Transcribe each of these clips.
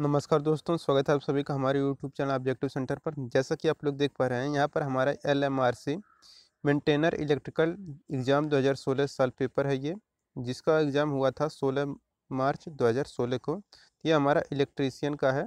नमस्कार दोस्तों स्वागत है आप सभी का हमारे यूट्यूब चैनल ऑब्जेक्टिव सेंटर पर जैसा कि आप लोग देख पा रहे हैं यहाँ पर हमारा L M R C maintainer electrical exam 2016 साल पेपर है ये जिसका एग्ज़ाम हुआ था 16 मार्च 2016 को ये हमारा इलेक्ट्रीशियन का है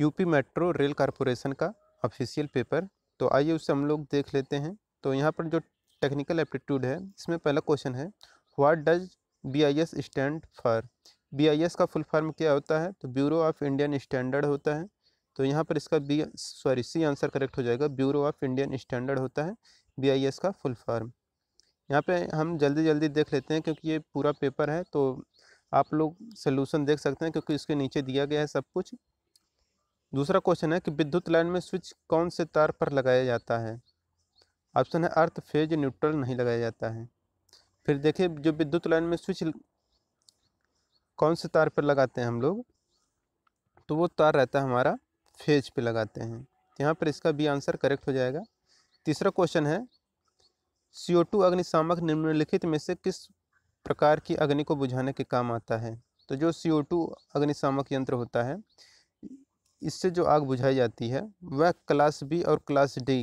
यूपी मेट्रो रेल कॉरपोरेशन का ऑफिशियल पेपर तो आइए उससे हम लोग देख लेते हैं तो यहाँ पर जो टेक्निकल एप्टीट्यूड है इसमें पहला क्वेश्चन है what does B I S stand for BIS का फुल फॉर्म क्या होता है तो ब्यूरो ऑफ इंडियन स्टैंडर्ड होता है तो यहाँ पर इसका B sorry C answer correct हो जाएगा ब्यूरो ऑफ इंडियन स्टैंडर्ड होता है बीआईएस का फुल फॉर्म यहाँ पे हम जल्दी जल्दी देख लेते हैं क्योंकि ये पूरा पेपर है तो आप लोग सोल्यूशन देख सकते हैं क्योंकि इसके नीचे दिया गया है सब कुछ दूसरा क्वेश्चन है कि विद्युत लाइन में स्विच कौन से तार पर लगाया जाता है ऑप्शन है अर्थ फेज न्यूट्रल नहीं लगाया जाता है फिर देखिए जो विद्युत लाइन में स्विच कौन से तार पर लगाते हैं हम लोग तो वो तार रहता है हमारा फेज पे लगाते हैं यहाँ पर इसका भी आंसर करेक्ट हो जाएगा तीसरा क्वेश्चन है सी ओ टू अग्निशामक निम्नलिखित में से किस प्रकार की अग्नि को बुझाने के काम आता है तो जो सी ओ टू अग्निशामक यंत्र होता है इससे जो आग बुझाई जाती है वह क्लास बी और क्लास डी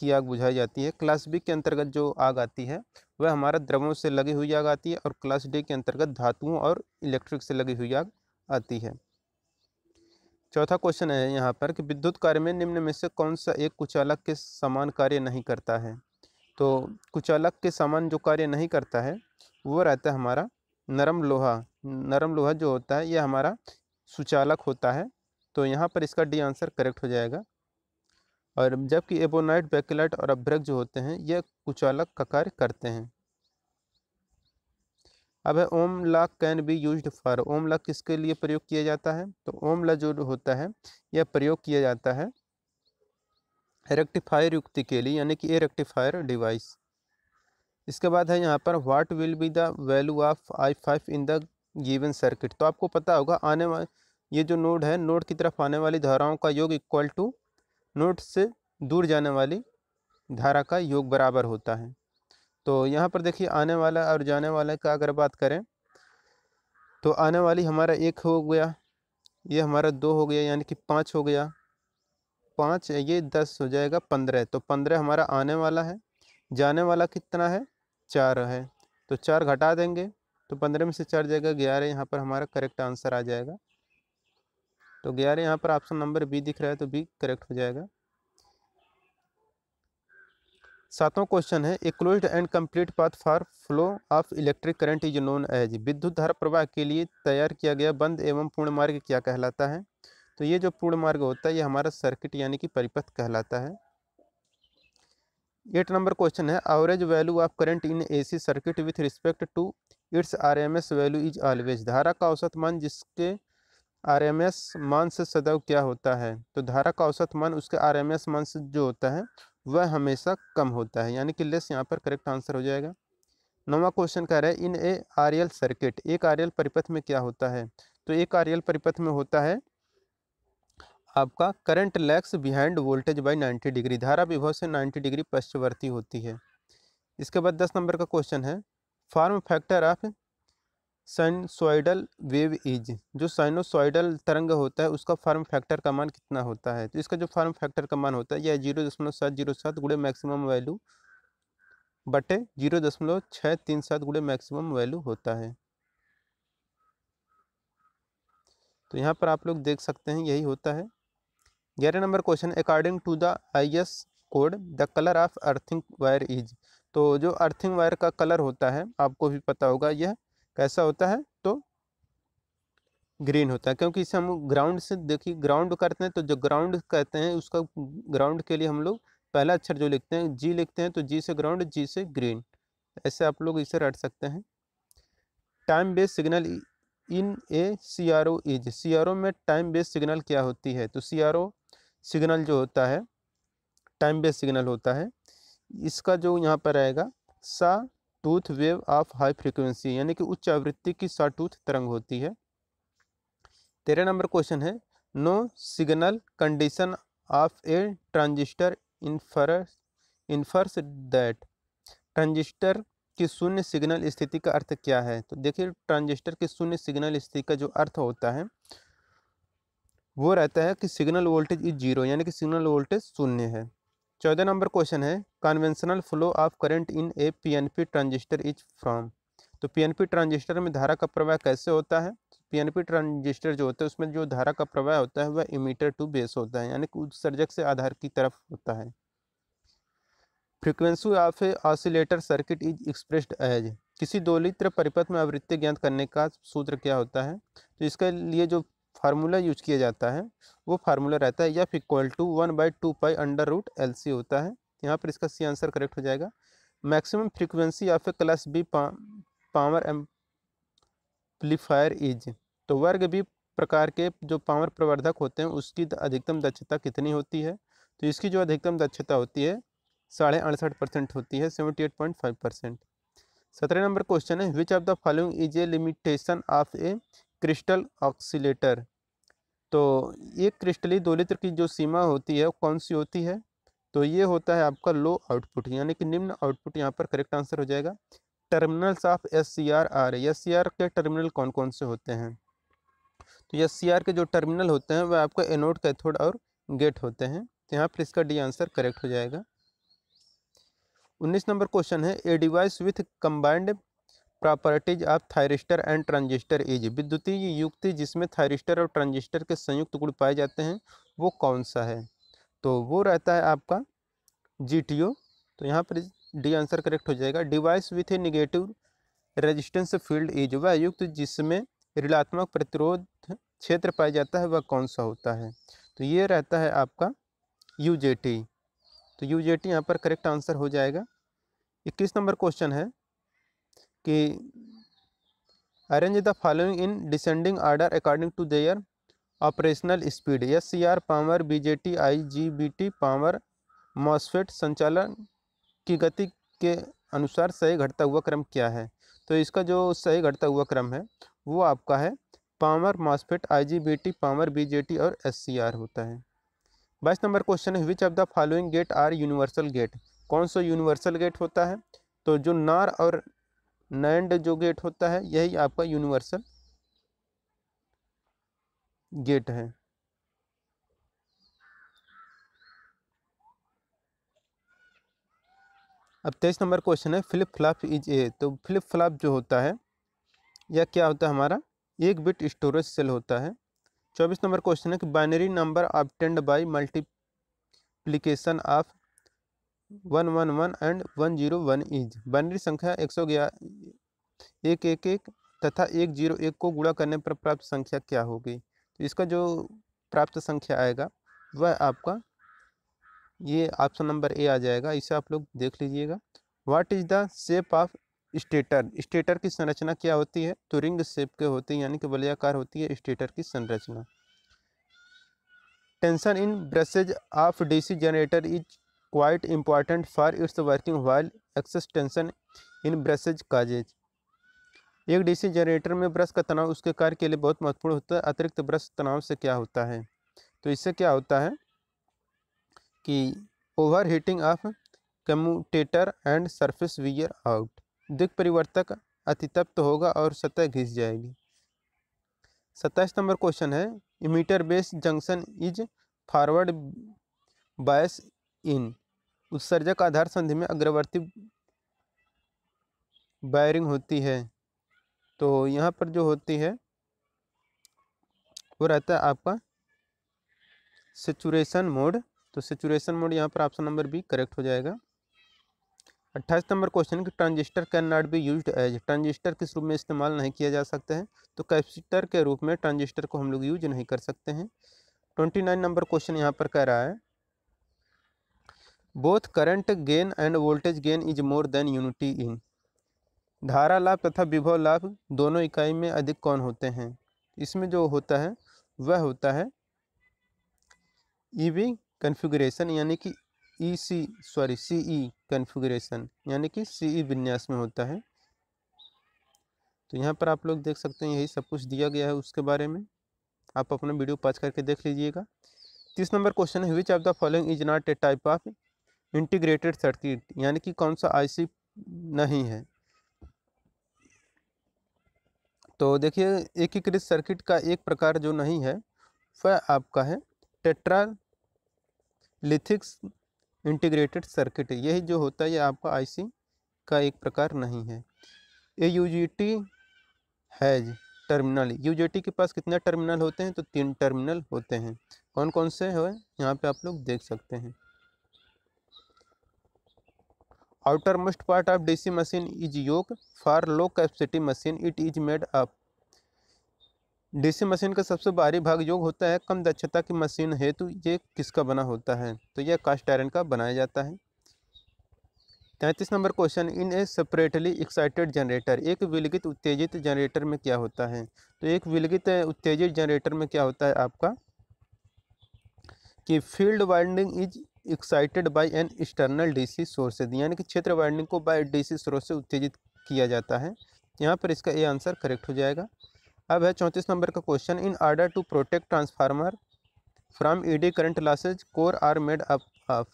की आग बुझाई जाती है क्लास बी के अंतर्गत जो आग आती है वह हमारा द्रवों से लगी हुई आग आती है और क्लास डी के अंतर्गत धातुओं और इलेक्ट्रिक से लगी हुई आग आती है चौथा क्वेश्चन है यहाँ पर कि विद्युत कार्य में निम्न में से कौन सा एक कुचालक के समान कार्य नहीं करता है तो कुचालक के समान जो कार्य नहीं करता है वो रहता है हमारा नरम लोहा नरम लोहा जो होता है यह हमारा सुचालक होता है तो यहाँ पर इसका डी आंसर करेक्ट हो जाएगा और जबकि एबोनाइट बैकलाइट और अभ्रक जो होते हैं यह कुचालक का कार्य करते हैं अब है ohm law can be use for ohm किसके लिए प्रयोग किया जाता है तो ओम जो होता है यह प्रयोग किया जाता है रेक्टिफायर युक्ति के लिए यानी कि ए रेक्टिफायर डिवाइस इसके बाद है यहाँ पर what will be the value of I five in the given circuit तो आपको पता होगा आने वाले ये जो नोड है नोड की तरफ आने वाली धाराओं का योग इक्वल टू नोट से दूर जाने वाली धारा का योग बराबर होता है तो यहाँ पर देखिए आने वाला और जाने वाला का अगर बात करें तो आने वाली हमारा एक हो गया ये हमारा दो हो गया यानी कि पाँच हो गया पाँच ये दस हो जाएगा पंद्रह तो पंद्रह हमारा आने वाला है जाने वाला कितना है चार है तो चार घटा देंगे तो पंद्रह में से चार जाएगा ग्यारह यहाँ पर हमारा करेक्ट आंसर आ जाएगा तो ग्यारह यहाँ पर ऑप्शन नंबर बी दिख रहा है तो बी करेक्ट हो जाएगा सातवां क्वेश्चन है a close and complete path for flow of electric current is known as विद्युत धारा प्रवाह के लिए तैयार किया गया बंद एवं पूर्ण मार्ग क्या कहलाता है तो ये जो पूर्ण मार्ग होता है ये हमारा सर्किट यानी कि परिपथ कहलाता है एट नंबर क्वेश्चन है average value of current in AC circuit with respect to its RMS value is always धारा का औसत मान जिसके आरएमएस मान से सदैव क्या होता है तो धारा का औसत मान उसके आरएमएस मान से जो होता है वह हमेशा कम होता है यानी कि लेस यहाँ पर करेक्ट आंसर हो जाएगा नवा क्वेश्चन कह रहा है इन ए आरियल सर्किट एक आरियल परिपथ में क्या होता है तो एक आरियल परिपथ में होता है आपका current lags behind voltage by 90 degree धारा विभव से 90 डिग्री पश्चवर्ती होती है इसके बाद दस नंबर का क्वेश्चन है form factor of sinusoidal wave is जो साइनोसोइडल तरंग होता है उसका फर्म फैक्टर का मान कितना होता है तो इसका जो फर्म फैक्टर का मान होता है यह जीरो दशमलव सात जीरो सात गुड़े मैक्सिमम वैल्यू बटे जीरो दशमलव छः तीन सात गुड़े मैक्सिमम वैल्यू होता है तो यहाँ पर आप लोग देख सकते हैं यही होता है ग्यारह number question according to the I S code the colour of earthing wire is तो जो अर्थिंग वायर का कलर होता है आपको भी पता होगा यह कैसा होता है तो ग्रीन होता है क्योंकि इसे हम ग्राउंड से देखिए ग्राउंड करते हैं तो जो ग्राउंड कहते हैं उसका ग्राउंड के लिए हम लोग पहला अक्षर जो लिखते हैं जी लिखते हैं तो जी से ग्राउंड जी से ग्रीन ऐसे आप लोग इसे रट सकते हैं time base signal in a C R O is C R O में टाइम बेस सिग्नल क्या होती है तो सी आर ओ सिग्नल जो होता है टाइम बेस सिग्नल होता है इसका जो यहाँ पर आएगा saw tooth wave of high frequency यानी कि उच्च आवृत्ति की साटूथ तरंग होती है तेरह नंबर क्वेश्चन है no signal condition of a transistor infer infers that transistor की शून्य सिग्नल स्थिति का अर्थ क्या है तो देखिए ट्रांजिस्टर की शून्य सिग्नल स्थिति का जो अर्थ होता है वो रहता है कि सिग्नल वोल्टेज इज जीरो यानी कि सिग्नल वोल्टेज शून्य है चौदह नंबर क्वेश्चन है conventional flow of current in a PNP transistor is from तो पीएनपी ट्रांजिस्टर में धारा का प्रवाह कैसे होता है पीएनपी ट्रांजिस्टर जो होता है उसमें जो धारा का प्रवाह होता है वह इमीटर टू बेस होता है यानी कि उत्सर्जक से आधार की तरफ होता है frequency of a oscillator circuit is expressed as किसी दोलित्र परिपथ में आवृत्ति ज्ञात करने का सूत्र क्या होता है तो इसके लिए जो फार्मूला यूज किया जाता है वो फार्मूला रहता है या equal to one by two pi under root L C होता है यहाँ पर इसका सी आंसर करेक्ट हो जाएगा maximum frequency of a class B power amplifier is तो वर्ग बी प्रकार के जो पावर प्रवर्धक होते हैं उसकी अधिकतम दक्षता कितनी होती है तो इसकी जो अधिकतम दक्षता होती है साढ़े अड़सठ परसेंट होती है seventy eight point five percent सत्रह नंबर क्वेश्चन है which of the following is a limitation of a crystal oscillator तो ये क्रिस्टली दोलित्र की जो सीमा होती है वो कौन सी होती है तो ये होता है आपका लो आउटपुट यानी कि निम्न आउटपुट यहाँ पर करेक्ट आंसर हो जाएगा terminals of S C R R S C R के टर्मिनल कौन कौन से होते हैं तो एस सी आर के जो टर्मिनल होते हैं वह आपका एनोड कैथोड और गेट होते हैं तो यहाँ पर इसका डी आंसर करेक्ट हो जाएगा उन्नीस नंबर क्वेश्चन है a device with combined properties of thyristor and transistor is विद्युतीय युक्ति जिसमें थायरिस्टर और ट्रांजिस्टर के संयुक्त गुण पाए जाते हैं वो कौन सा है तो वो रहता है आपका जी तो यहाँ पर डी आंसर करेक्ट हो जाएगा device with a negative resistance field is वह युक्त जिसमें ऋणात्मक प्रतिरोध क्षेत्र पाया जाता है वह कौन सा होता है तो ये रहता है आपका यू जे टी तो यू जे टी यहाँ पर करेक्ट आंसर हो जाएगा इक्कीस नंबर क्वेश्चन है कि following in descending order according to their operational speed S C R power B J T I G B T power MOSFET संचालन की गति के अनुसार सही घटता हुआ क्रम क्या है तो इसका जो सही घटता हुआ क्रम है वो आपका है power MOSFET I G B T power B J T और एस सी आर होता है बाईस नंबर क्वेश्चन है which of the following gate are universal gate कौन सा यूनिवर्सल गेट होता है तो जो नार और नैंड जो गेट होता है यही आपका यूनिवर्सल गेट है अब तेईस नंबर क्वेश्चन है फ्लिप फ्लॉप इज ए तो फ्लिप फ्लॉप जो होता है यह क्या होता है हमारा एक बिट स्टोरेज सेल होता है चौबीस नंबर क्वेश्चन है कि binary number obtained by multiplication of one one one and one zero one is binary संख्या एक सौ ग्यारह एक एक एक तथा एक जीरो एक को गुणा करने पर प्राप्त संख्या क्या होगी तो इसका जो प्राप्त संख्या आएगा वह आपका ये ऑप्शन नंबर ए आ जाएगा इसे आप लोग देख लीजिएगा what is the shape of stator stator की संरचना क्या होती है तो रिंग शेप के होती है यानी कि वलयाकार होती है स्टेटर की संरचना tension in brushes of DC generator is quite important for its working while excess tension in brushes causes एक डीसी जनरेटर में ब्रश का तनाव उसके कार्य के लिए बहुत महत्वपूर्ण होता है अतिरिक्त ब्रश तनाव से क्या होता है तो इससे क्या होता है कि over heating of commutator and surface wear out दिख परिवर्तक अतितप्त होगा और सतह घिस जाएगी सत्ताईस नंबर क्वेश्चन है emitter base junction is forward bias in उत्सर्जक आधार संधि में अग्रवर्ती वायरिंग होती है तो यहाँ पर जो होती है वो रहता है आपका सेचुरेशन मोड तो सेचुरेशन मोड यहाँ पर ऑप्शन नंबर बी करेक्ट हो जाएगा अट्ठाईस नंबर क्वेश्चन कि transistor can not be used as transistor किस रूप में इस्तेमाल नहीं किया जा सकता है तो कैपेसिटर के रूप में ट्रांजिस्टर को हम लोग यूज नहीं कर सकते हैं ट्वेंटी नाइन नंबर क्वेश्चन यहाँ पर कह रहा है both current gain and voltage gain is more than unity in धारा लाभ तथा विभव लाभ दोनों इकाई में अधिक कौन होते हैं इसमें जो होता है वह होता है ई वी कन्फिग्रेशन यानी कि ई सी सॉरी सी ई कन्फिग्रेशन यानी कि सी ई e विन्यास में होता है तो यहाँ पर आप लोग देख सकते हैं यही सब कुछ दिया गया है उसके बारे में आप अपना वीडियो पास करके देख लीजिएगा तीस नंबर क्वेश्चन है which of the following is not a type of integrated circuit यानी कि कौन सा आईसी नहीं है तो देखिए एकीकृत सर्किट का एक प्रकार जो नहीं है वह आपका है टेट्रा लिथिक्स इंटीग्रेटेड सर्किट यही जो होता है ये आपका आईसी का एक प्रकार नहीं है जी यूजीटी हैज टर्मिनल टी के पास कितने टर्मिनल होते हैं तो तीन टर्मिनल होते हैं कौन कौन से हो यहाँ पे आप लोग देख सकते हैं outer most part of DC machine is yoke for low capacity machine it is made up DC machine का सबसे बाहरी भाग योग होता है कम दक्षता की मशीन हेतु ये किसका बना होता है तो यह कास्ट आयरन का बनाया जाता है तैंतीस number question in a separately excited generator एक विलगित उत्तेजित जनरेटर में क्या होता है तो एक विलगित उत्तेजित जनरेटर में क्या होता है आपका कि field winding is excited by an external DC sources यानी कि क्षेत्र वाइंडिंग को बाय डीसी सोर्स से उत्तेजित किया जाता है यहाँ पर इसका ये आंसर करेक्ट हो जाएगा अब है चौंतीस नंबर का question in order to protect transformer from eddy current losses core are made up of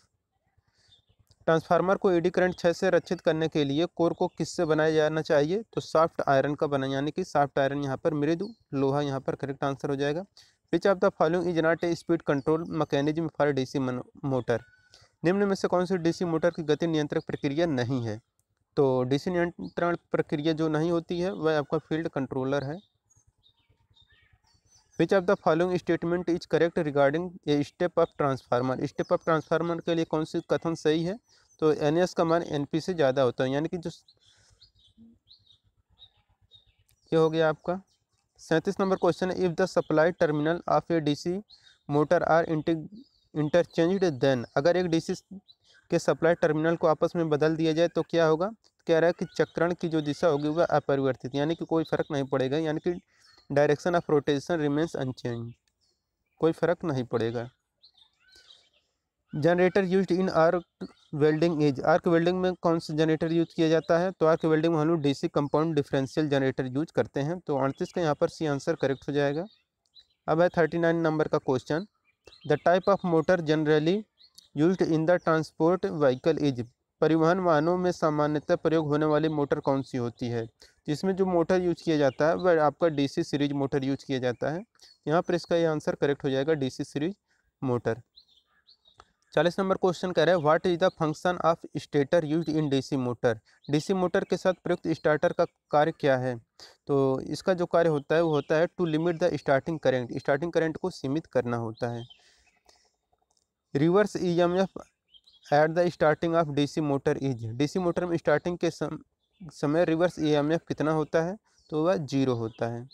transformer को ईडी करंट छः से रक्षित करने के लिए कोर को किससे बनाया जाना चाहिए तो सॉफ्ट आयरन का बना यानी कि सॉफ्ट आयरन यहाँ पर मृदु लोहा यहाँ पर करेक्ट आंसर हो जाएगा which of the following is not a speed control mechanism for DC motor निम्न में से कौन सी डीसी मोटर की गति नियंत्रक प्रक्रिया नहीं है तो डीसी नियंत्रण प्रक्रिया जो नहीं होती है वह आपका फील्ड कंट्रोलर है which of the following statement is correct regarding a step of transformer step of transformer के लिए कौन सी कथन सही है तो एन एस का मान एन पी से ज़्यादा होता है यानी कि जो ये हो गया आपका सैंतीस नंबर क्वेश्चन है if the supply terminal of a DC motor are interchanged then अगर एक डीसी के सप्लाई टर्मिनल को आपस में बदल दिया जाए तो क्या होगा कह रहा है कि चक्रण की जो दिशा होगी वह अपरिवर्तित यानी कि कोई फ़र्क नहीं पड़ेगा यानी कि direction of rotation remains unchange कोई फ़र्क नहीं पड़ेगा generator use in arc welding is arc welding में कौन सा जनरेटर यूज किया जाता है तो आर्क वेल्डिंग में हम लोग DC compound differential generator use करते हैं तो अड़तीस का यहाँ पर सी आंसर करेक्ट हो जाएगा अब है थर्टी नाइन नंबर का question the type of motor generally use in the transport vehicle is परिवहन वाहनों में सामान्यतः प्रयोग होने वाली मोटर कौन सी होती है जिसमें जो मोटर यूज किया जाता है वह आपका डी सीरीज मोटर यूज किया जाता है यहाँ पर इसका ये आंसर करेक्ट हो जाएगा डी सीरीज मोटर चालीस नंबर क्वेश्चन कह रहे हैं what is the function of stator use in DC motor DC motor के साथ प्रयुक्त स्टार्टर का कार्य क्या है तो इसका जो कार्य होता है वो होता है to limit the starting current starting current को सीमित करना होता है reverse E M F at the starting of DC motor is DC motor में स्टार्टिंग के सम, समय रिवर्स ई एम एफ कितना होता है तो वह जीरो होता है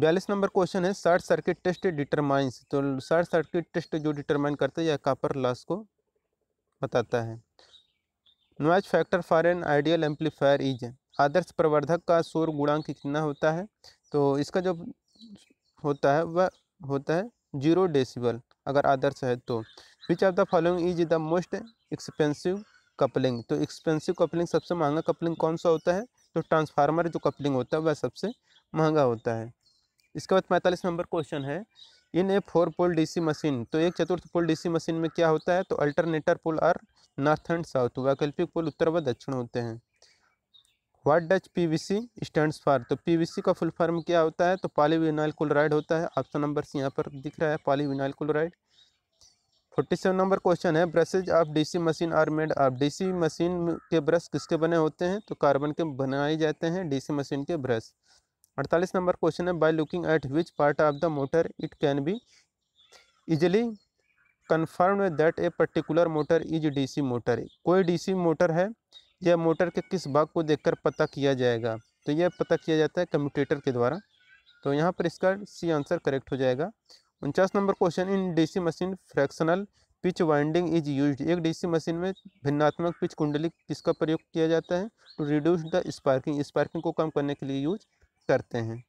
बयालीस नंबर क्वेश्चन है शॉर्ट सर्किट टेस्ट डिटरमाइंस तो शॉर्ट सर्किट टेस्ट जो डिटरमाइन करता है यह कापर लॉस को बताता है noise factor for an ideal amplifier is आदर्श प्रवर्धक का शोर गुणांक कितना होता है तो इसका जो होता है वह होता है जीरो डेसिबल अगर आदर्श है तो which of the following is the most expensive coupling तो एक्सपेंसिव कपलिंग सबसे महंगा कपलिंग कौन सा होता है तो ट्रांसफार्मर जो कपलिंग होता है वह सबसे महंगा होता है इसके बाद पैंतालीस नंबर क्वेश्चन है in a four pole DC machine तो एक चतुर्थ पोल डीसी मशीन में क्या होता है तो alternator pole are north and south वैकल्पिक पोल उत्तर व दक्षिण होते हैं what does PVC stands for तो पीवीसी का फुल फॉर्म क्या होता है तो पॉलीविनाइल क्लोराइड होता है ऑप्शन नंबर सी यहाँ पर दिख रहा है polyvinyl chloride forty seven number question है brushes of DC machine are made of DC machine के ब्रश किसके बने होते हैं तो कार्बन के बनाए जाते हैं डीसी मशीन के ब्रश अड़तालीस नंबर क्वेश्चन है by looking at which part of the motor it can be easily confirm that a particular motor is DC motor कोई डीसी मोटर है यह मोटर के किस भाग को देखकर पता किया जाएगा तो यह पता किया जाता है कम्यूटेटर के द्वारा तो यहाँ पर इसका सी आंसर करेक्ट हो जाएगा उनचास number question in DC machine fractional pitch winding is use एक डीसी मशीन में भिन्नात्मक पिच कुंडली किसका प्रयोग किया जाता है to reduce the sparking sparking को कम करने के लिए यूज करते हैं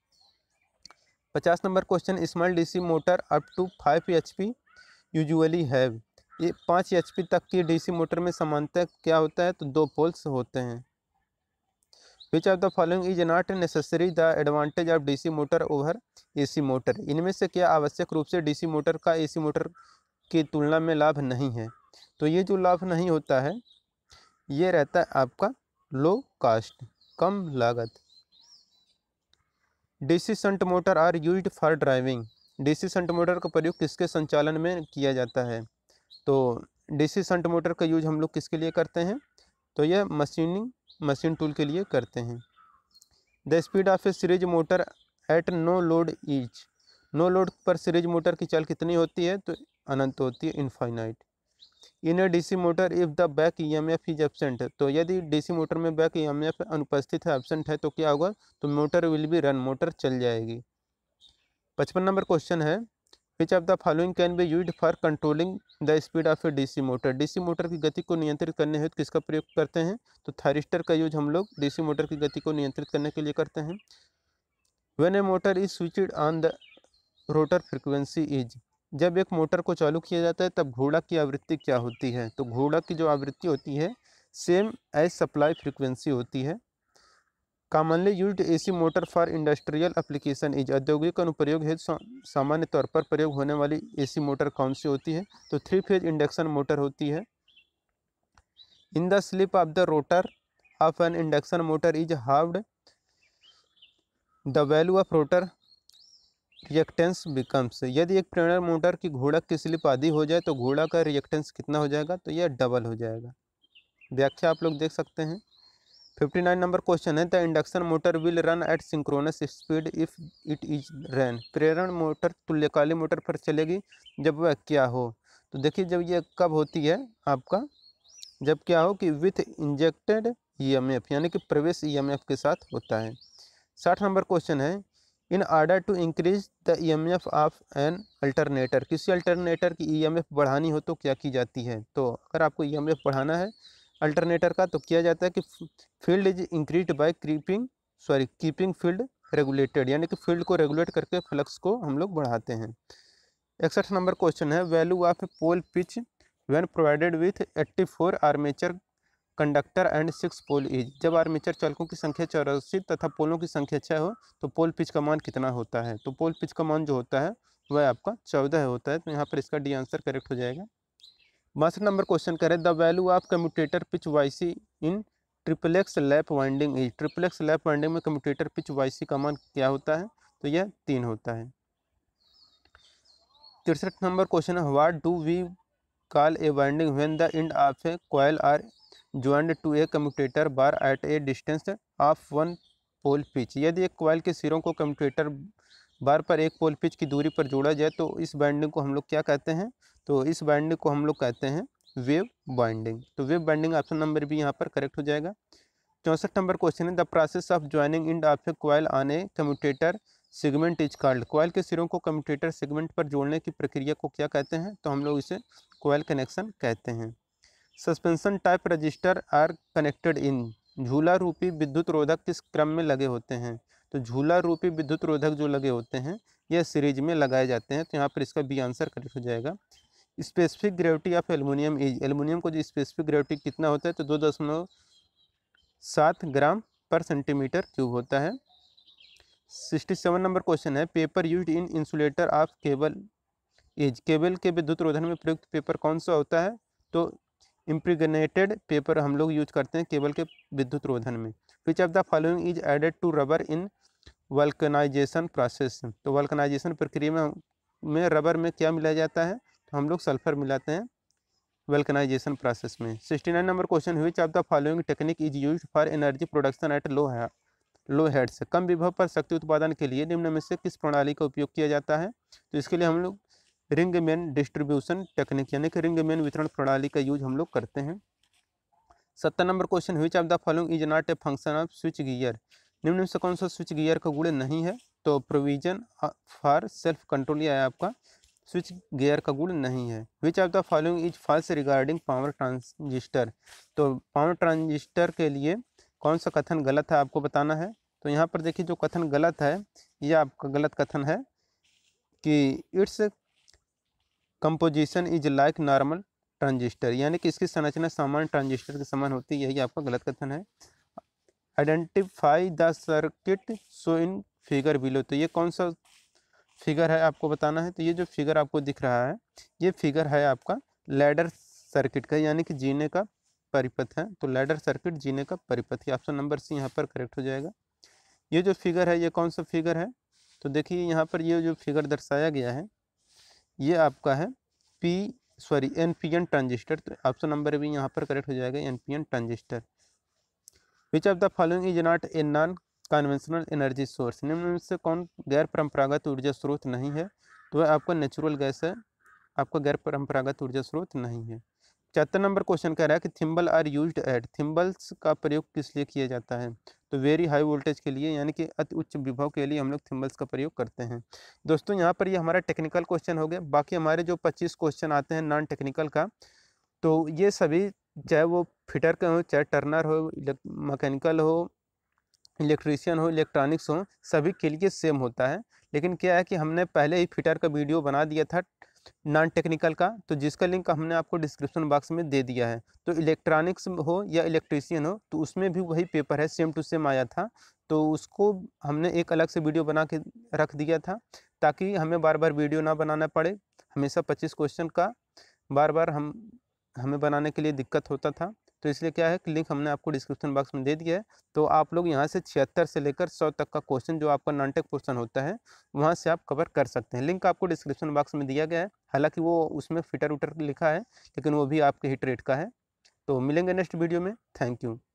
पचास number question small DC motor up to five H P usually have ये पाँच एच पी तक की डीसी मोटर में समानता क्या होता है तो दो पोल्स होते हैं which of the following is not necessary the advantage of DC motor over AC motor इनमें से क्या आवश्यक रूप से डीसी मोटर का एसी मोटर की तुलना में लाभ नहीं है तो ये जो लाभ नहीं होता है ये रहता है आपका लो कास्ट कम लागत DC shunt motor are use for driving DC shunt motor का प्रयोग किसके संचालन में किया जाता है तो डीसी संट मोटर का यूज हम लोग किसके लिए करते हैं तो यह मशीनिंग मशीन टूल के लिए करते हैं the speed of a series motor at no load is no load पर सीरीज मोटर की चाल कितनी होती है तो अनंत होती है infinite in a DC motor if the back EMF is absent तो यदि डीसी मोटर में बैक ईएमएफ अनुपस्थित है एबसेंट है तो क्या होगा तो motor will be run motor चल जाएगी पचपन नंबर क्वेश्चन है which of the following can be use for controlling the speed of a DC motor DC motor की गति को नियंत्रित करने हेतु किसका प्रयोग करते हैं तो थारिस्टर का यूज हम लोग डीसी मोटर की गति को नियंत्रित करने के लिए करते हैं when a motor is switched on the rotor frequency is जब एक मोटर को चालू किया जाता है तब घोड़ा की आवृत्ति क्या होती है तो घोड़ा की जो आवृत्ति होती है सेम एज सप्लाई फ्रिक्वेंसी होती है commonly use AC motor for industrial application is औद्योगिक अनुप्रयोग है सामान्य तौर पर प्रयोग होने वाली एसी मोटर कौन सी होती है तो थ्री फेज इंडक्शन मोटर होती है in the slip of the rotor of an induction motor is halved the value of rotor reactance becomes यदि एक प्रेरणा मोटर की घोड़ा की स्लिप आदि हो जाए तो घोड़ा का रिएक्टेंस कितना हो जाएगा तो यह डबल हो जाएगा व्याख्या आप लोग देख सकते हैं फिफ्टी नाइन नंबर क्वेश्चन है the induction motor will run at synchronous speed if it is run प्रेरण मोटर तुल्यकाली मोटर पर चलेगी जब वह क्या हो तो देखिए जब यह कब होती है आपका जब क्या हो कि विथ इंजेक्टेड एफ यानी कि प्रवेश एफ e के साथ होता है साठ नंबर क्वेश्चन है in order to increase the E M F of an alternator किसी अल्टरनेटर की ई एम एफ बढ़ानी हो तो क्या की जाती है तो अगर आपको ई एम एफ बढ़ाना है अल्टरनेटर का तो किया जाता है कि field is increase by creeping sorry keeping field regulated यानी कि फील्ड को रेगुलेट करके फ्लक्स को हम लोग बढ़ाते हैं इकसठ नंबर क्वेश्चन है value of pole pitch when provided with eighty four armature conductor and six pole is जब आर्मेचर चालकों की संख्या चौरासी तथा पोलों की संख्या छः हो तो पोल पिच का मान कितना होता है तो पोल पिच का मान जो होता है वह आपका चौदह होता है तो यहाँ पर इसका डी आंसर करेक्ट हो जाएगा बासठ नंबर क्वेश्चन करें the value of commutator pitch Y in triplex lap winding is triplex lap winding में कम्यूटेटर पिच वाई का मान क्या होता है तो यह तीन होता है तिरसठ नंबर क्वेश्चन है what do we call a winding when the end of a coil are joined to a commutator bar at a distance of one pole pitch यदि एक कोयल के सिरों को कम्यूटेटर बार पर एक पोल पिच की दूरी पर जोड़ा जाए तो इस बाइंडिंग को हम लोग क्या कहते हैं तो इस बाइंडिंग को हम लोग कहते हैं वेव बाइंडिंग तो वेव बाइंडिंग ऑप्शन नंबर भी यहाँ पर करेक्ट हो जाएगा चौंसठ नंबर क्वेश्चन है the process of joining end of a coil आने commutator segment is called coil के सिरों को कम्यूटेटर सेगमेंट पर जोड़ने की प्रक्रिया को क्या कहते हैं तो हम लोग इसे कोयल कनेक्शन कहते हैं suspension type register are connected in झूला रूपी विद्युत रोधक किस क्रम में लगे होते हैं तो झूला रूपी विद्युत रोधक जो लगे होते हैं यह सीरीज में लगाए जाते हैं तो यहाँ पर इसका बी आंसर करेक्ट हो जाएगा specific gravity of aluminium is aluminium को जो स्पेसिफिक ग्रेविटी कितना होता है तो दो दशमलव सात ग्राम पर सेंटीमीटर क्यूब होता है सिक्सटी सेवन नंबर क्वेश्चन है paper use in insulator of cable as cable के विद्युत रोधन में प्रयुक्त पेपर कौन सा होता है तो इम्प्रिगनेटेड पेपर हम लोग यूज करते हैं केबल के विद्युत रोधन में which of the following is added to rubber in vulcanization process तो वल्कनाइजेशन प्रक्रिया में में रबर में क्या मिला जाता है तो हम लोग सल्फर मिलाते हैं वेल्कनाइजेशन प्रोसेस में sixty nine number question which of the following technique is use for energy production at low है लो हेड्स कम विभव पर शक्ति उत्पादन के लिए निम्न में से किस प्रणाली का उपयोग किया जाता है तो इसके लिए हम लोग रिंग मेन डिस्ट्रीब्यूशन टेक्निक यानी कि रिंग मेन वितरण प्रणाली का यूज हम लोग करते हैं सत्तर number question which of the following is not a function of switch gear निम्न से कौन सा स्विच गियर का गुड़ नहीं है तो प्रोविजन फॉर सेल्फ कंट्रोल यह आपका स्विच गियर का गुड़ नहीं है which of the following is false regarding power transistor तो पावर ट्रांजिस्टर के लिए कौन सा कथन गलत है आपको बताना है तो यहाँ पर देखिए जो कथन गलत है यह आपका गलत कथन है कि it's composition is like normal transistor यानी कि इसकी संरचना सामान्य ट्रांजिस्टर के समान होती है यही आपका गलत कथन है identify the circuit so in figure below तो ये कौन सा फिगर है आपको बताना है तो ये जो फिगर आपको दिख रहा है ये फिगर है आपका लैडर सर्किट का यानी कि जीने का परिपथ है तो लैडर सर्किट जीने का परिपथ है ऑप्शन नंबर सी यहाँ पर करेक्ट हो जाएगा ये जो फिगर है ये कौन सा फिगर है तो देखिए यहाँ पर ये जो फिगर दर्शाया गया है ये आपका है P sorry N P N transistor तो ऑप्शन नंबर भी यहाँ पर करेक्ट हो जाएगा N P N transistor which of the following is not a non conventional energy source निम्न में से कौन गैर परंपरागत ऊर्जा स्रोत नहीं है तो वह आपका नेचुरल गैस है आपका गैर परंपरागत ऊर्जा स्रोत नहीं है चौहत्तर नंबर क्वेश्चन कह रहा है कि thimble are use at thimbles का प्रयोग किस लिए किया जाता है तो वेरी हाई वोल्टेज के लिए यानी कि अति उच्च विभव के लिए हम लोग थिम्बल्स का प्रयोग करते हैं दोस्तों यहाँ पर ये यह हमारा टेक्निकल क्वेश्चन हो गया बाकी हमारे जो पच्चीस क्वेश्चन आते हैं नॉन टेक्निकल का तो ये सभी चाहे वो फिटर के हों चाहे टर्नर हो मकैनिकल हो इलेक्ट्रीशियन हो इलेक्ट्रॉनिक्स हो सभी के लिए सेम होता है लेकिन क्या है कि हमने पहले ही फिटर का वीडियो बना दिया था नॉन टेक्निकल का तो जिसका लिंक हमने आपको डिस्क्रिप्शन बॉक्स में दे दिया है तो इलेक्ट्रॉनिक्स हो या इलेक्ट्रीसियन हो तो उसमें भी वही पेपर है सेम टू सेम आया था तो उसको हमने एक अलग से वीडियो बना के रख दिया था ताकि हमें बार बार वीडियो ना बनाना पड़े हमेशा पच्चीस क्वेश्चन का बार बार हम हमें बनाने के लिए दिक्कत होता था तो इसलिए क्या है कि लिंक हमने आपको डिस्क्रिप्शन बॉक्स में दे दिया है तो आप लोग यहाँ से छिहत्तर से लेकर सौ तक का क्वेश्चन जो आपका नॉन टेक पोर्सन होता है वहाँ से आप कवर कर सकते हैं लिंक आपको डिस्क्रिप्शन बॉक्स में दिया गया है हालाँकि वो उसमें फिटर उटर लिखा है लेकिन वो भी आपके हिट रेट का है तो मिलेंगे नेक्स्ट वीडियो में थैंक यू